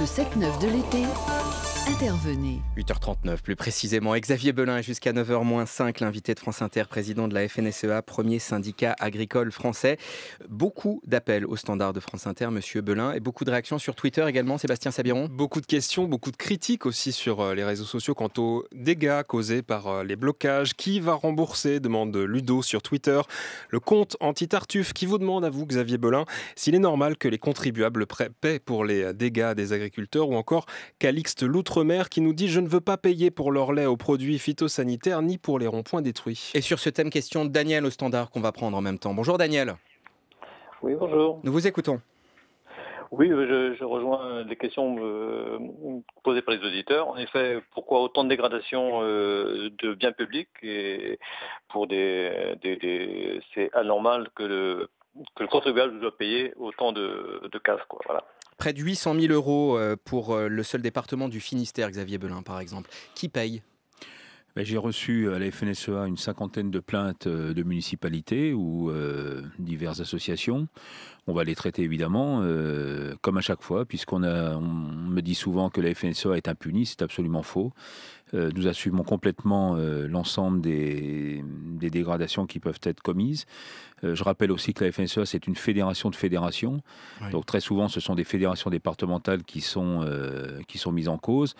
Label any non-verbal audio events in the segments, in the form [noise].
le 7-9 de l'été. Intervenez. 8h39, plus précisément, Xavier Belin jusqu'à 9h-5, l'invité de France Inter, président de la FNSEA, premier syndicat agricole français. Beaucoup d'appels au standard de France Inter, monsieur Belin, et beaucoup de réactions sur Twitter également, Sébastien Sabiron. Beaucoup de questions, beaucoup de critiques aussi sur euh, les réseaux sociaux quant aux dégâts causés par euh, les blocages. Qui va rembourser demande Ludo sur Twitter. Le compte anti-Tartuffe qui vous demande à vous, Xavier Belin, s'il est normal que les contribuables paient pour les euh, dégâts des agriculteurs ou encore qu'Alixte Loutre doutre qui nous dit Je ne veux pas payer pour leur lait aux produits phytosanitaires ni pour les ronds-points détruits. Et sur ce thème, question de Daniel au standard qu'on va prendre en même temps. Bonjour Daniel. Oui, bonjour. Nous vous écoutons. Oui, euh, je, rejoins les questions euh, posées par les auditeurs. En effet, pourquoi autant de dégradation euh, de biens publics et pour des, c'est anormal que le, que le contribuable doit payer autant de, de casse, quoi. Voilà près de 800 000 euros euh, pour euh, le seul département du Finistère, Xavier Belin par exemple. Qui paye ben, j'ai reçu euh, à la FNSEA une cinquantaine de plaintes de municipalités ou diverses associations. On va les traiter évidemment, comme à chaque fois, puisqu'on me dit souvent que la FNSEA est impunie, c'est absolument faux. nous assumons complètement l'ensemble des, dégradations qui peuvent être commises. Euh, je rappelle aussi que la FNSEA, c'est une fédération de fédérations. Donc très souvent, ce sont des fédérations départementales qui sont, euh, qui sont mises en cause.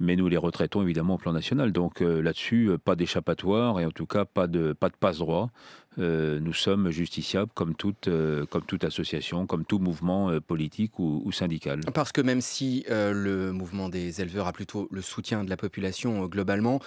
Mais nous les retraitons évidemment au plan national. Donc euh, là-dessus, pas d'échappatoire et en tout cas pas de, pas de passe-droit. nous sommes justiciables comme toute, comme toute association, comme tout mouvement politique ou, ou, syndical. Parce que même si le mouvement des éleveurs a plutôt le soutien de la population globalement,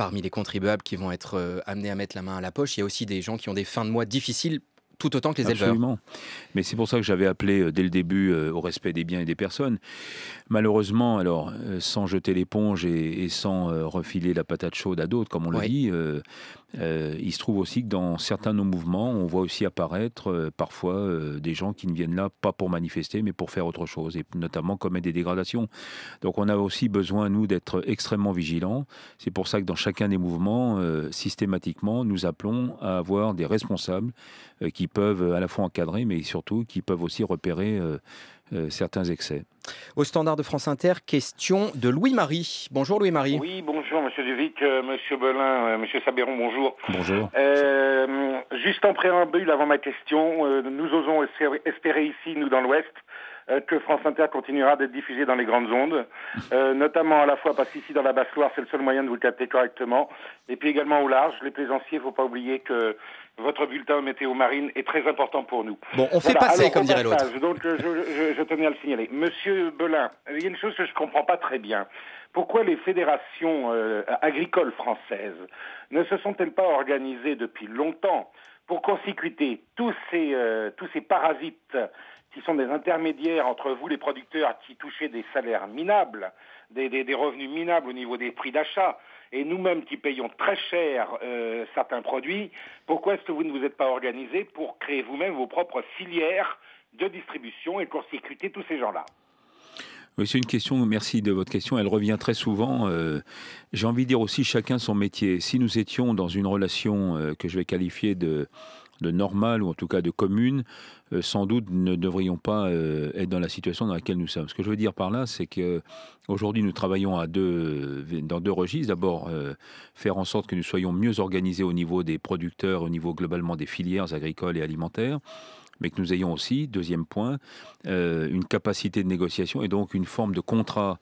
parmi les contribuables qui vont être euh, amenés à mettre la main à la poche, il y a aussi des gens qui ont des fins de mois difficiles tout autant que les éleveurs. Absolument. Mais c'est pour ça que j'avais appelé euh, dès le début euh, au respect des biens et des personnes. Malheureusement, alors, sans jeter l'éponge et, sans refiler la patate chaude à d'autres, comme on le dit, euh, il se trouve aussi que dans certains de nos mouvements, on voit aussi apparaître euh, parfois euh, des gens qui ne viennent là pas pour manifester, mais pour faire autre chose, et notamment commettre des dégradations. Donc on a aussi besoin, nous, d'être extrêmement vigilants. C'est pour ça que dans chacun des mouvements, systématiquement, nous appelons à avoir des responsables qui peuvent à la fois encadrer, mais surtout qui peuvent aussi repérer euh, certains excès. Au standard de France Inter, question de Louis-Marie. Bonjour Louis-Marie. Oui, bonjour Monsieur Duvic, M. Euh, monsieur Belin, M. Euh, monsieur Sabéron, bonjour. Bonjour. juste en préambule, avant ma question, nous osons espérer ici, nous dans l'Ouest, euh, que France Inter continuera d'être diffusée dans les grandes ondes, [laughs] euh, notamment à la fois parce qu'ici dans la Basse-Loire, c'est le seul moyen de vous le capter correctement, et puis également au large, les plaisanciers, il ne faut pas oublier que votre bulletin météo marine est très important pour nous. Bon, on fait passer, comme dirait l'autre. Donc euh, je, tenais à le signaler. Monsieur Belin, il y a une chose que je ne comprends pas très bien. Pourquoi les fédérations agricoles françaises ne se sont-elles pas organisées depuis longtemps pour consécuter tous ces, tous ces parasites qui sont des intermédiaires entre vous, les producteurs, qui touchez des salaires minables, des, revenus minables au niveau des prix d'achat, et nous-mêmes qui payons très cher euh, certains produits, pourquoi est-ce que vous ne vous êtes pas organisé pour créer vous-même vos propres filières de distribution et court-circuiter tous ces gens-là oui, c'est une question, merci de votre question, elle revient très souvent. Euh, j'ai envie de dire aussi chacun son métier. Si nous étions dans une relation euh, que je vais qualifier de, de normal, ou en tout cas de commune, euh, sans doute ne devrions pas euh, être dans la situation dans laquelle nous sommes. Ce que je veux dire par là, c'est que aujourd'hui nous travaillons euh, dans deux registres. D'abord, faire en sorte que nous soyons mieux organisés au niveau des producteurs, au niveau globalement des filières agricoles et alimentaires mais que nous ayons aussi, deuxième point, euh, une capacité de négociation et donc une forme de contrat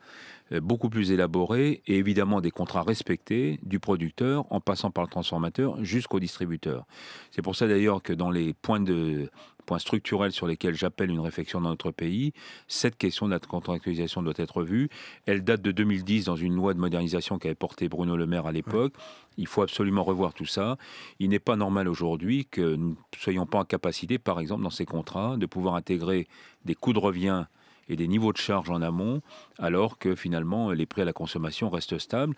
euh, beaucoup plus élaboré et évidemment des contrats respectés du producteur en passant par le transformateur jusqu'au distributeur. C'est pour ça d'ailleurs que dans les points de points structurels sur lesquels j'appelle une réflexion dans notre pays. Cette question de la contractualisation doit être vue. Elle date de 2010 dans une loi de modernisation qu'avait portée Bruno Le Maire à l'époque. Il faut absolument revoir tout ça. Il n'est pas normal aujourd'hui que nous ne soyons pas en capacité, par exemple, dans ces contrats, de pouvoir intégrer des coûts de revient et des niveaux de charge en amont, alors que finalement les prix à la consommation restent stables.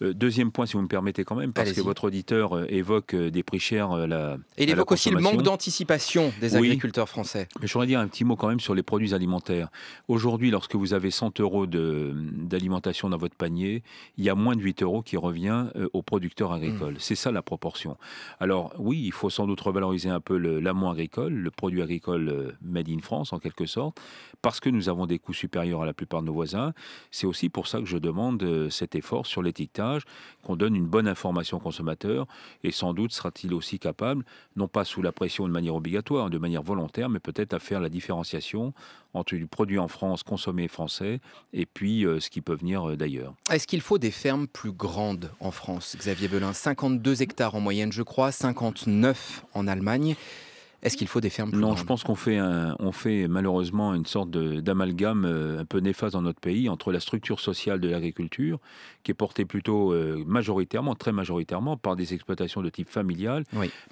Euh, deuxième point, si vous me permettez quand même, parce que votre auditeur euh, évoque euh, des prix chers à la. Et il évoque aussi le manque d'anticipation des agriculteurs français. Mais je dire un petit mot quand même sur les produits alimentaires. Aujourd'hui, lorsque vous avez 100 euros d'alimentation dans votre panier, il y a moins de 8 euros qui revient aux producteurs agricoles. Mmh. C'est ça la proportion. Alors oui, il faut sans doute revaloriser un peu l'amont agricole, le produit agricole made in France en quelque sorte, parce que nous avons avons des coûts supérieurs à la plupart de nos voisins. C'est aussi pour ça que je demande euh, cet effort sur l'étiquetage, qu'on donne une bonne information aux consommateur et sans doute sera-t-il aussi capable, non pas sous la pression de manière obligatoire, de manière volontaire, mais peut-être à faire la différenciation entre du produit en France consommé français et puis euh, ce qui peut venir euh, d'ailleurs. Est-ce qu'il faut des fermes plus grandes en France, Xavier Belin 52 hectares en moyenne, je crois, 59 en Allemagne. Est-ce qu'il faut des fermes plus Non, je pense qu'on fait, on fait malheureusement une sorte d'amalgame euh, un peu néfaste dans notre pays entre la structure sociale de l'agriculture, qui est portée plutôt euh, majoritairement, très majoritairement, par des exploitations de type familial,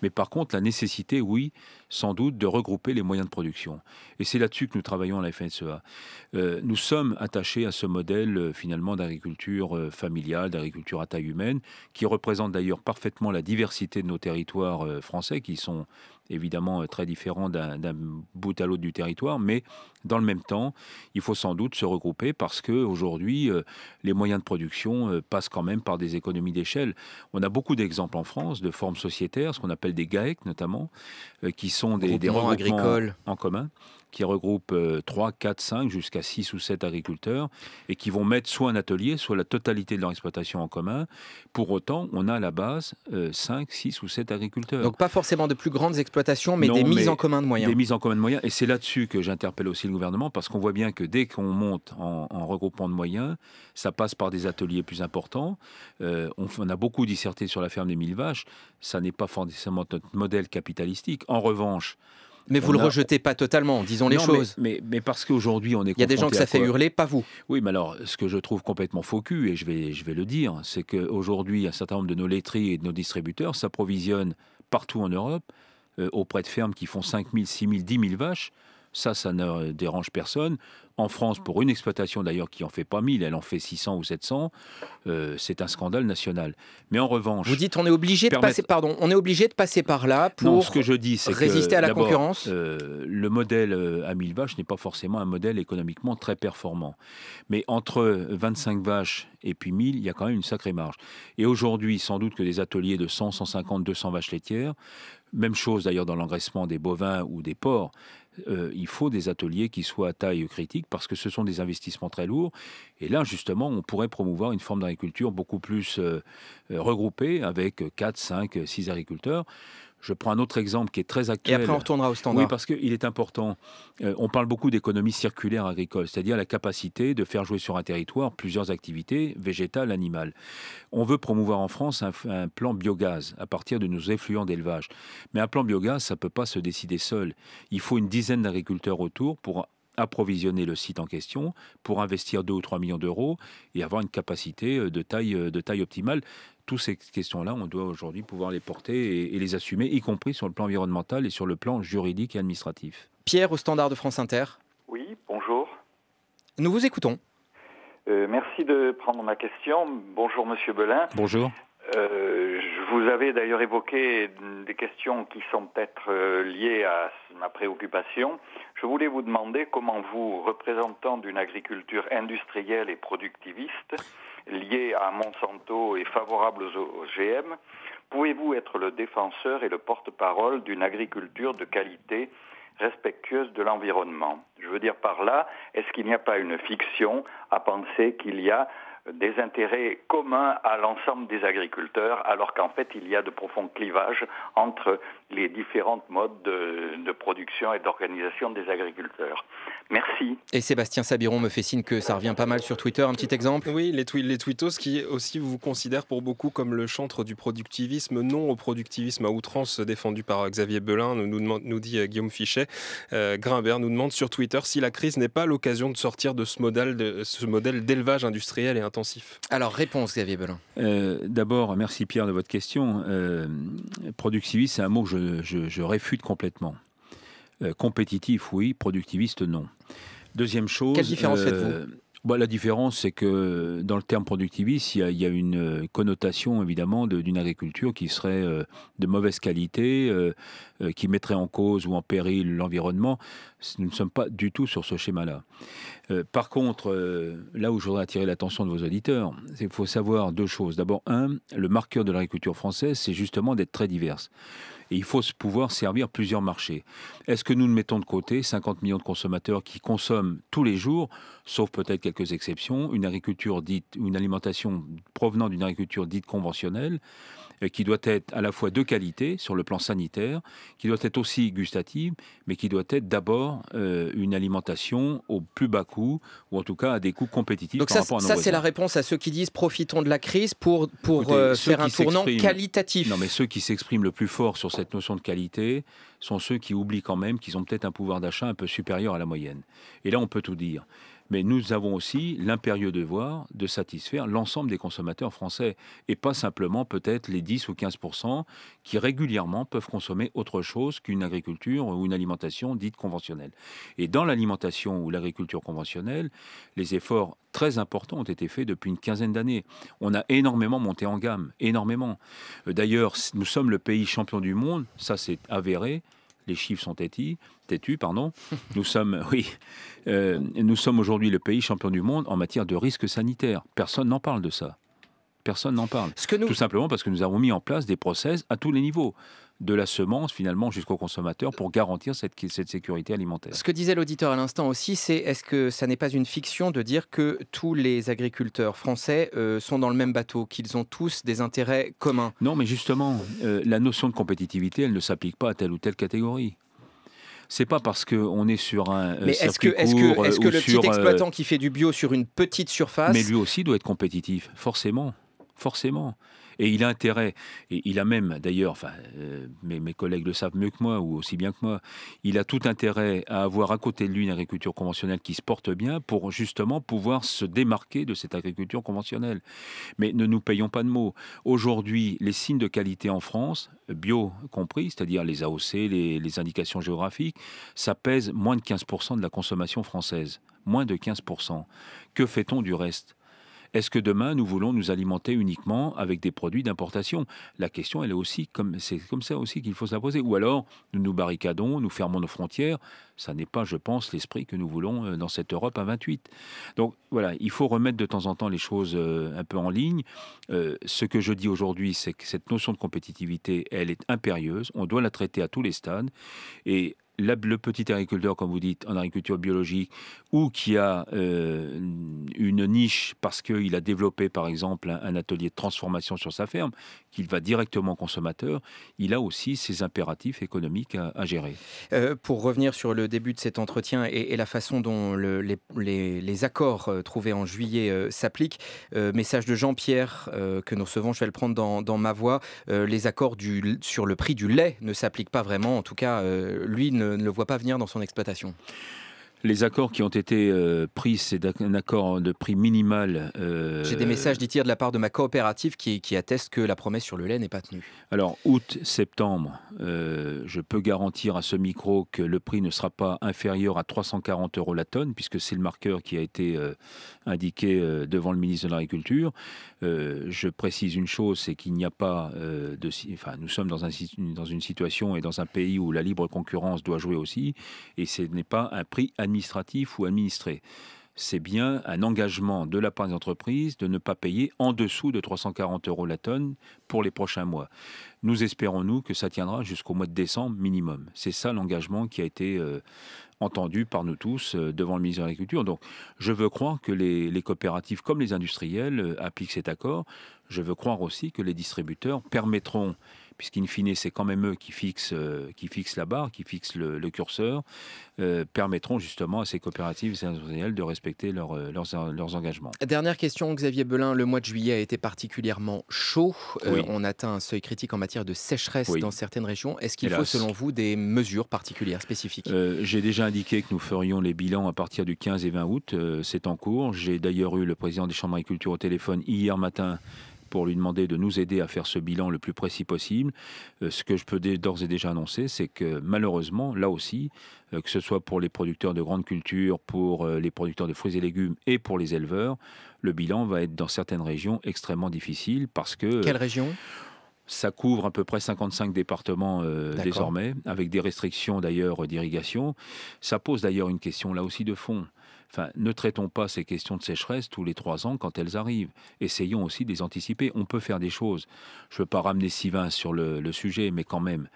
mais par contre la nécessité, oui, sans doute, de regrouper les moyens de production. Et c'est là-dessus que nous travaillons à la FNSEA. Euh, nous sommes attachés à ce modèle euh, finalement d'agriculture familiale, d'agriculture à taille humaine, qui représente d'ailleurs parfaitement la diversité de nos territoires français, qui sont évidemment euh, très différent d'un bout à l'autre du territoire, mais dans le même temps, il faut sans doute se regrouper parce que aujourd'hui, euh, les moyens de production euh, passent quand même par des économies d'échelle. On a beaucoup d'exemples en France de formes sociétaires, ce qu'on appelle des GAEC notamment, qui sont des, rangs agricoles en commun qui regroupe 3, 4, 5, jusqu'à 6 ou 7 agriculteurs, et qui vont mettre soit un atelier, soit la totalité de leur exploitation en commun. Pour autant, on a à la base 5, euh, 6 ou 7 agriculteurs. Donc pas forcément de plus grandes exploitations, mais des mises en commun de moyens. Des mises en commun de moyens, et c'est là-dessus que j'interpelle aussi le gouvernement, parce qu'on voit bien que dès qu'on monte en, regroupement de moyens, ça passe par des ateliers plus importants. Euh, on, on, a beaucoup disserté sur la ferme des mille vaches, ça n'est pas forcément notre modèle capitalistique. En revanche, mais vous ne le rejetez pas totalement, disons les choses. Mais, mais, parce qu'aujourd'hui, on est. Il y a des gens que ça fait hurler, pas vous. Oui, mais alors, ce que je trouve complètement faux cul, et je vais, je vais le dire, c'est qu'aujourd'hui, un certain nombre de nos laiteries et de nos distributeurs s'approvisionnent partout en Europe euh, auprès de fermes qui font 5 000, 6 000, 10 000 vaches ça, ça ne dérange personne. En France, pour une exploitation d'ailleurs qui en fait pas 1000, elle en fait 600 ou 700, euh, c'est un scandale national. Mais en revanche, vous dites on est obligé de passer, pardon, on est obligé de passer par là pour ce que je dis, résister à la concurrence. Euh, le modèle euh, à 1000 vaches n'est pas forcément un modèle économiquement très performant. Mais entre 25 vaches et puis 1000, il y a quand même une sacrée marge. Et aujourd'hui, sans doute que des ateliers de 100, 150, 200 vaches laitières même chose d'ailleurs dans l'engraissement des bovins ou des porcs, euh, il faut des ateliers qui soient à taille critique parce que ce sont des investissements très lourds. Et là, justement, on pourrait promouvoir une forme d'agriculture beaucoup plus euh, euh, regroupée avec 4, 5, 6 agriculteurs. Je prends un autre exemple qui est très actuel. Et après, on retournera au standard. Oui, parce qu'il est important. Euh, on parle beaucoup d'économie circulaire agricole, c'est-à-dire la capacité de faire jouer sur un territoire plusieurs activités, végétales, animales. On veut promouvoir en France un, plan biogaz à partir de nos effluents d'élevage. Mais un plan biogaz, ça ne peut pas se décider seul. Il faut une dizaine d'agriculteurs autour pour approvisionner le site en question pour investir 2 ou 3 millions d'euros et avoir une capacité euh, de taille, euh, de taille optimale toutes ces questions-là, on doit aujourd'hui pouvoir les porter et, les assumer, y compris sur le plan environnemental et sur le plan juridique et administratif. Pierre, au standard de France Inter. Oui, bonjour. Nous vous écoutons. Euh, merci de prendre ma question. Bonjour, monsieur Belin. Bonjour. Euh, je vous avais d'ailleurs évoqué des questions qui sont peut-être euh, liées à ma préoccupation. Je voulais vous demander comment vous, représentant d'une agriculture industrielle et productiviste, liés à Monsanto et favorables aux OGM, pouvez-vous être le défenseur et le porte-parole d'une agriculture de qualité respectueuse de l'environnement Je veux dire par là, est-ce qu'il n'y a pas une fiction à penser qu'il y a des intérêts communs à l'ensemble des agriculteurs, alors qu'en fait il y a de profonds clivages entre les différentes modes de, production et d'organisation des agriculteurs. Merci. Et Sébastien Sabiron me fait signe que ça revient pas mal sur Twitter. Un petit exemple Oui, les, les twittos qui aussi vous considèrent pour beaucoup comme le chantre du productivisme, non au productivisme à outrance défendu par Xavier Belin, nous, nous, nous dit euh, Guillaume Fichet. Euh, Grimbert nous demande sur Twitter si la crise n'est pas l'occasion de sortir de ce modèle d'élevage industriel et industriel alors, réponse, Xavier Belin. Euh, d'abord, merci Pierre de votre question. Euh, productiviste, c'est un mot que je, réfute complètement. Euh, compétitif, oui. Productiviste, non. Deuxième chose. Quelle différence faites-vous bah, la différence, c'est que dans le terme productiviste, il y a, une euh, connotation évidemment d'une agriculture qui serait euh, de mauvaise qualité, euh, qui mettrait en cause ou en péril l'environnement. Nous ne sommes pas du tout sur ce schéma-là. par contre, là où je voudrais attirer l'attention de vos auditeurs, il faut savoir deux choses. D'abord, un, le marqueur de l'agriculture française, c'est justement d'être très diverse. Et il faut pouvoir servir plusieurs marchés. Est-ce que nous ne mettons de côté 50 millions de consommateurs qui consomment tous les jours, sauf peut-être quelques exceptions, une agriculture dite, une alimentation provenant d'une agriculture dite conventionnelle, euh, qui doit être à la fois de qualité sur le plan sanitaire, qui doit être aussi gustative, mais qui doit être d'abord euh, une alimentation au plus bas coût, ou en tout cas à des coûts compétitifs. Donc ça, ça c'est la réponse à ceux qui disent profitons de la crise pour, pour euh, faire un tournant qualitatif. Non mais ceux qui s'expriment le plus fort sur cette cette notion de qualité sont ceux qui oublient quand même qu'ils ont peut-être un pouvoir d'achat un peu supérieur à la moyenne. Et là, on peut tout dire mais nous avons aussi l'impérieux devoir de satisfaire l'ensemble des consommateurs français et pas simplement peut-être les 10 ou 15 qui régulièrement peuvent consommer autre chose qu'une agriculture ou une alimentation dite conventionnelle. Et dans l'alimentation ou l'agriculture conventionnelle, les efforts très importants ont été faits depuis une quinzaine d'années. On a énormément monté en gamme, énormément. D'ailleurs, nous sommes le pays champion du monde, ça s'est avéré, les chiffres sont têtus, pardon. [laughs] Nous sommes, euh, oui, euh, nous sommes aujourd'hui le pays champion du monde en matière de risque sanitaire. Personne n'en parle de ça. Personne n'en parle. Tout simplement parce que nous avons mis en place des process à tous les niveaux de la semence finalement jusqu'au consommateur pour garantir cette, cette sécurité alimentaire. Ce que disait l'auditeur à l'instant aussi, c'est est-ce que ça n'est pas une fiction de dire que tous les agriculteurs français euh, sont dans le même bateau, qu'ils ont tous des intérêts communs Non, mais justement, euh, la notion de compétitivité, elle ne s'applique pas à telle ou telle catégorie c'est pas parce qu'on est sur un. Euh, mais est-ce que, le petit exploitant qui fait du bio sur une petite surface. Mais lui aussi doit être compétitif, forcément. Forcément. Et il a intérêt, et il a même d'ailleurs, enfin, euh, mes, collègues le savent mieux que moi, ou aussi bien que moi, il a tout intérêt à avoir à côté de lui une agriculture conventionnelle qui se porte bien pour justement pouvoir se démarquer de cette agriculture conventionnelle. Mais ne nous payons pas de mots. Aujourd'hui, les signes de qualité en France, bio compris, c'est-à-dire les AOC, les, les indications géographiques, ça pèse moins de 15% de la consommation française moins de 15%. Que fait-on du reste est-ce que demain, nous voulons nous alimenter uniquement avec des produits d'importation La question, elle est aussi comme c'est comme ça aussi qu'il faut se poser. Ou alors, nous nous barricadons, nous fermons nos frontières. Ça n'est pas, je pense, l'esprit que nous voulons euh, dans cette Europe à 28. Donc voilà, il faut remettre de temps en temps les choses euh, un peu en ligne. Euh, ce que je dis aujourd'hui, c'est que cette notion de compétitivité, elle est impérieuse. On doit la traiter à tous les stades. Et le petit agriculteur, comme vous dites, en agriculture biologique, ou qui a euh, une niche parce qu'il a développé, par exemple, un, atelier de transformation sur sa ferme, qu'il va directement consommateur, il a aussi ses impératifs économiques à, gérer. Euh, pour revenir sur le début de cet entretien et, la façon dont les, accords euh, trouvés en juillet s'appliquent, message de Jean-Pierre que nous recevons, je vais le prendre dans, ma voix, les accords du, sur le prix du lait ne s'appliquent pas vraiment, en tout cas, lui ne ne, le voit pas venir dans son exploitation les accords qui ont été euh, pris, c'est un accord de prix minimal. Euh, J'ai des messages d'ITIR de la part de ma coopérative qui, qui attestent que la promesse sur le lait n'est pas tenue. Alors, août-septembre, euh, je peux garantir à ce micro que le prix ne sera pas inférieur à 340 euros la tonne, puisque c'est le marqueur qui a été indiqué devant le ministre de l'Agriculture. je précise une chose, c'est qu'il n'y a pas de... Enfin, nous sommes dans, une situation et dans un pays où la libre concurrence doit jouer aussi, et ce n'est pas un prix administratif ou administré. C'est bien un engagement de la part des entreprises de ne pas payer en dessous de 340 euros la tonne pour les prochains mois. Nous espérons, nous, que ça tiendra jusqu'au mois de décembre minimum. C'est ça l'engagement qui a été euh, entendu par nous tous euh, devant le ministre de l'Agriculture. Donc, je veux croire que les, coopératives comme les industriels euh, appliquent cet accord. Je veux croire aussi que les distributeurs permettront puisqu'in fine, c'est quand même eux qui fixent, euh, qui la barre, qui fixent le, curseur, euh, permettront justement à ces coopératives et de respecter euh, leurs, leurs, engagements. Dernière question, Xavier Belin. Le mois de juillet a été particulièrement chaud. on atteint un seuil critique en matière de sécheresse dans certaines régions. Est-ce qu'il faut, selon vous, des mesures particulières, spécifiques J'ai déjà indiqué que nous ferions les bilans à partir du 15 et 20 août. c'est en cours. J'ai d'ailleurs eu le président des chambres d'agriculture au téléphone hier matin pour lui demander de nous aider à faire ce bilan le plus précis possible. Euh, ce que je peux d'ores et déjà annoncer, c'est que malheureusement, là aussi, euh, que ce soit pour les producteurs de grandes cultures, pour euh, les producteurs de fruits et légumes et pour les éleveurs, le bilan va être dans certaines régions extrêmement difficile parce que... Quelle région ça couvre à peu près 55 départements désormais, avec des restrictions d'ailleurs d'irrigation. Ça pose d'ailleurs une question là aussi de fond. Enfin, ne traitons pas ces questions de sécheresse tous les trois ans quand elles arrivent. Essayons aussi de les anticiper. On peut faire des choses. Je ne veux pas ramener Sivin sur le, le sujet, mais quand même,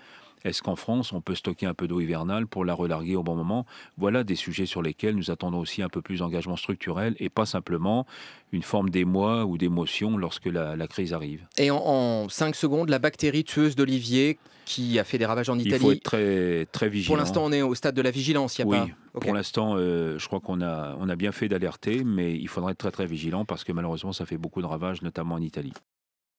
est-ce qu'en France, on peut stocker un peu d'eau hivernale pour la relarguer au bon moment Voilà des sujets sur lesquels nous attendons aussi un peu plus d'engagement structurel et pas simplement une forme d'émoi ou d'émotion lorsque la, crise arrive. Et en, cinq 5 secondes, la bactérie tueuse d'olivier qui a fait des ravages en Italie. Il faut être très, très vigilant. Pour l'instant, on est au stade de la vigilance. y a pas... Oui, pour l'instant, euh, je crois qu'on a, on a bien fait d'alerter, mais il faudrait être très très vigilant parce que malheureusement, ça fait beaucoup de ravages, notamment en Italie.